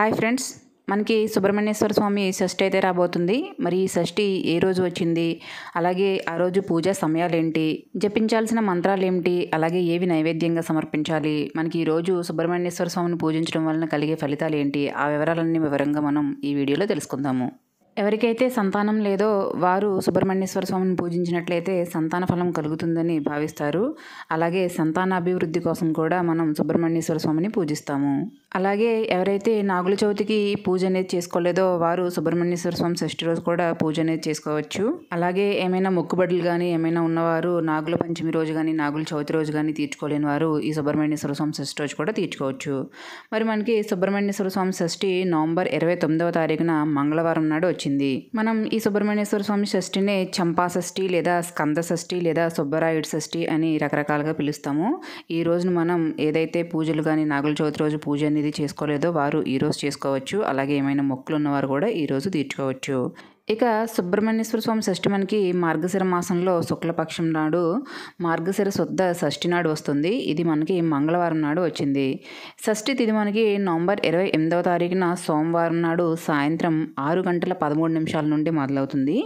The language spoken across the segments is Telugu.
హాయ్ ఫ్రెండ్స్ మనకి సుబ్రహ్మణ్యేశ్వర స్వామి షష్ఠి అయితే రాబోతుంది మరి ఈ షష్ఠి ఏ రోజు వచ్చింది అలాగే ఆ రోజు పూజా సమయాలేంటి జపించాల్సిన మంత్రాలు ఏమిటి అలాగే ఏవి నైవేద్యంగా సమర్పించాలి మనకి ఈరోజు సుబ్రహ్మణ్యేశ్వర స్వామిని పూజించడం వలన కలిగే ఫలితాలు ఏంటి ఆ వివరాలన్నీ వివరంగా మనం ఈ వీడియోలో తెలుసుకుందాము ఎవరికైతే సంతానం లేదో వారు సుబ్రహ్మణ్యేశ్వర స్వామిని పూజించినట్లయితే సంతాన ఫలం కలుగుతుందని భావిస్తారు అలాగే సంతాన అభివృద్ధి కోసం కూడా మనం సుబ్రహ్మణ్యేశ్వర స్వామిని పూజిస్తాము అలాగే ఎవరైతే నాగుల చవితికి పూజ అనేది చేసుకోలేదో వారు సుబ్రహ్మణ్యేశ్వర స్వామి షష్ఠి రోజు కూడా పూజ అనేది చేసుకోవచ్చు అలాగే ఏమైనా మొక్కుబడులు కానీ ఏమైనా ఉన్నవారు నాగుల పంచమి రోజు కానీ నాగుల చవితి రోజు కానీ తీర్చుకోలేని వారు ఈ సుబ్రహ్మణ్యేశ్వర స్వామి షష్ఠి రోజు కూడా తీర్చుకోవచ్చు మరి మనకి సుబ్రహ్మణ్యేశ్వర స్వామి షష్ఠి నవంబర్ ఇరవై తొమ్మిదవ తారీఖున మంగళవారం నాడు వచ్చింది వచ్చింది మనం ఈ సుబ్రహ్మణ్యేశ్వర స్వామి షష్ఠినే చంపా షష్ఠి లేదా స్కంద షష్ఠి లేదా సుబ్బరాయుడు షష్ఠి అని రకరకాలుగా పిలుస్తాము ఈ రోజున మనం ఏదైతే పూజలు కానీ నాగుల చవితి రోజు పూజ అనేది చేసుకోలేదో వారు ఈరోజు చేసుకోవచ్చు అలాగే ఏమైనా మొక్కులు ఉన్నవారు కూడా ఈ రోజు తీర్చుకోవచ్చు ఇక సుబ్రహ్మణ్యేశ్వర స్వామి షష్ఠి మనకి మార్గశిర మాసంలో శుక్లపక్షం నాడు మార్గశిర శుద్ధ షష్ఠి నాడు వస్తుంది ఇది మనకి మంగళవారం నాడు వచ్చింది షష్ఠి తిథి మనకి నవంబర్ ఇరవై ఎనిమిదవ తారీఖున సోమవారం నాడు సాయంత్రం ఆరు గంటల పదమూడు నిమిషాల నుండి మొదలవుతుంది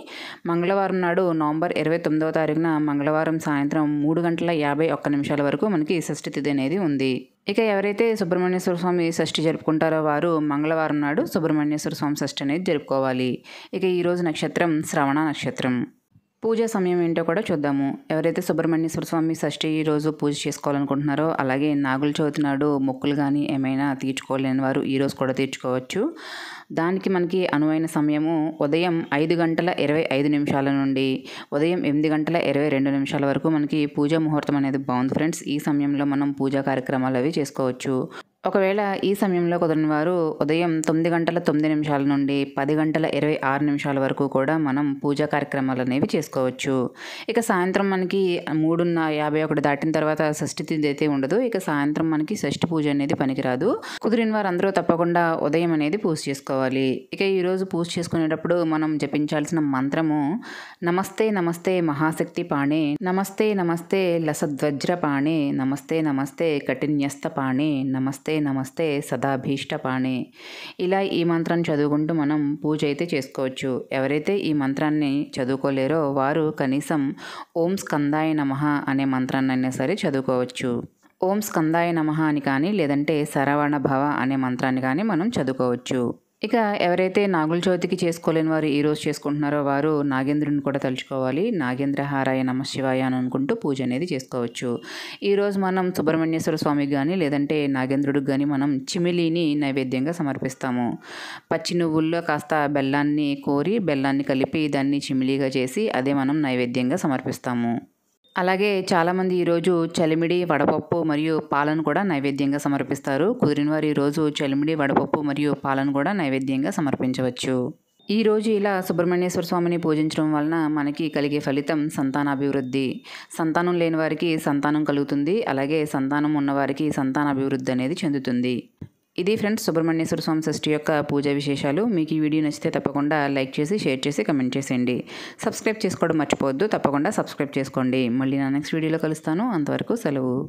మంగళవారం నాడు నవంబర్ ఇరవై తొమ్మిదవ తారీఖున మంగళవారం సాయంత్రం మూడు గంటల యాభై ఒక్క నిమిషాల వరకు మనకి షష్ఠి తిథి అనేది ఉంది ఇక ఎవరైతే సుబ్రహ్మణ్యేశ్వర స్వామి షష్ఠి జరుపుకుంటారో వారు మంగళవారం నాడు సుబ్రహ్మణ్యేశ్వర స్వామి షష్ఠి అనేది జరుపుకోవాలి ఇక ఈరోజు నక్షత్రం శ్రవణ నక్షత్రం పూజ సమయం ఏంటో కూడా చూద్దాము ఎవరైతే సుబ్రహ్మణ్యేశ్వర స్వామి షష్ఠి రోజు పూజ చేసుకోవాలనుకుంటున్నారో అలాగే నాగుల చవితి నాడు మొక్కులు కానీ ఏమైనా తీర్చుకోలేని వారు ఈరోజు కూడా తీర్చుకోవచ్చు దానికి మనకి అనువైన సమయము ఉదయం ఐదు గంటల ఇరవై ఐదు నిమిషాల నుండి ఉదయం ఎనిమిది గంటల ఇరవై రెండు నిమిషాల వరకు మనకి పూజ ముహూర్తం అనేది బాగుంది ఫ్రెండ్స్ ఈ సమయంలో మనం పూజా కార్యక్రమాలు అవి చేసుకోవచ్చు ఒకవేళ ఈ సమయంలో కుదరని వారు ఉదయం తొమ్మిది గంటల తొమ్మిది నిమిషాల నుండి పది గంటల ఇరవై ఆరు నిమిషాల వరకు కూడా మనం పూజా కార్యక్రమాలు అనేవి చేసుకోవచ్చు ఇక సాయంత్రం మనకి మూడున్న యాభై ఒకటి దాటిన తర్వాత షష్ఠి తిథి అయితే ఉండదు ఇక సాయంత్రం మనకి షష్ఠి పూజ అనేది పనికిరాదు కుదిరిన వారు అందరూ తప్పకుండా ఉదయం అనేది పూజ చేసుకోవాలి ఇక ఈరోజు పూజ చేసుకునేటప్పుడు మనం జపించాల్సిన మంత్రము నమస్తే నమస్తే మహాశక్తి పాణే నమస్తే నమస్తే లసద్వజ్ర పాణే నమస్తే నమస్తే కఠిన్యస్త పాణే నమస్తే నమస్తే నమస్తే సదాభీష్టపాణే ఇలా ఈ మంత్రం చదువుకుంటూ మనం పూజ అయితే చేసుకోవచ్చు ఎవరైతే ఈ మంత్రాన్ని చదువుకోలేరో వారు కనీసం ఓం స్కందాయ నమ అనే మంత్రాన్ని అయినా సరే చదువుకోవచ్చు ఓం స్కందాయ నమ అని కానీ లేదంటే శరవణ భవ అనే మంత్రాన్ని కానీ మనం చదువుకోవచ్చు ఇక ఎవరైతే నాగుల చవితికి చేసుకోలేని వారు ఈరోజు చేసుకుంటున్నారో వారు నాగేంద్రుని కూడా తలుచుకోవాలి నాగేంద్ర హారాయ నమ శివాయ అని అనుకుంటూ పూజ అనేది చేసుకోవచ్చు ఈరోజు మనం సుబ్రహ్మణ్యేశ్వర స్వామికి కానీ లేదంటే నాగేంద్రుడికి కానీ మనం చిమిలిని నైవేద్యంగా సమర్పిస్తాము పచ్చి నువ్వుల్లో కాస్త బెల్లాన్ని కోరి బెల్లాన్ని కలిపి దాన్ని చిమిలీగా చేసి అదే మనం నైవేద్యంగా సమర్పిస్తాము అలాగే చాలామంది ఈరోజు చలిమిడి వడపప్పు మరియు పాలను కూడా నైవేద్యంగా సమర్పిస్తారు కుదిరిన వారు ఈరోజు చలిమిడి వడపప్పు మరియు పాలను కూడా నైవేద్యంగా సమర్పించవచ్చు ఈ రోజు ఇలా సుబ్రహ్మణ్యేశ్వర స్వామిని పూజించడం వలన మనకి కలిగే ఫలితం సంతానాభివృద్ధి సంతానం లేని వారికి సంతానం కలుగుతుంది అలాగే సంతానం ఉన్నవారికి సంతానాభివృద్ధి అనేది చెందుతుంది ఇది ఫ్రెండ్స్ సుబ్రహ్మణ్యేశ్వర స్వామి షష్ఠి యొక్క పూజా విశేషాలు మీకు ఈ వీడియో నచ్చితే తప్పకుండా లైక్ చేసి షేర్ చేసి కమెంట్ చేసేయండి సబ్స్క్రైబ్ చేసుకోవడం మర్చిపోవద్దు తప్పకుండా సబ్స్క్రైబ్ చేసుకోండి మళ్ళీ నా నెక్స్ట్ వీడియోలో కలుస్తాను అంతవరకు సెలవు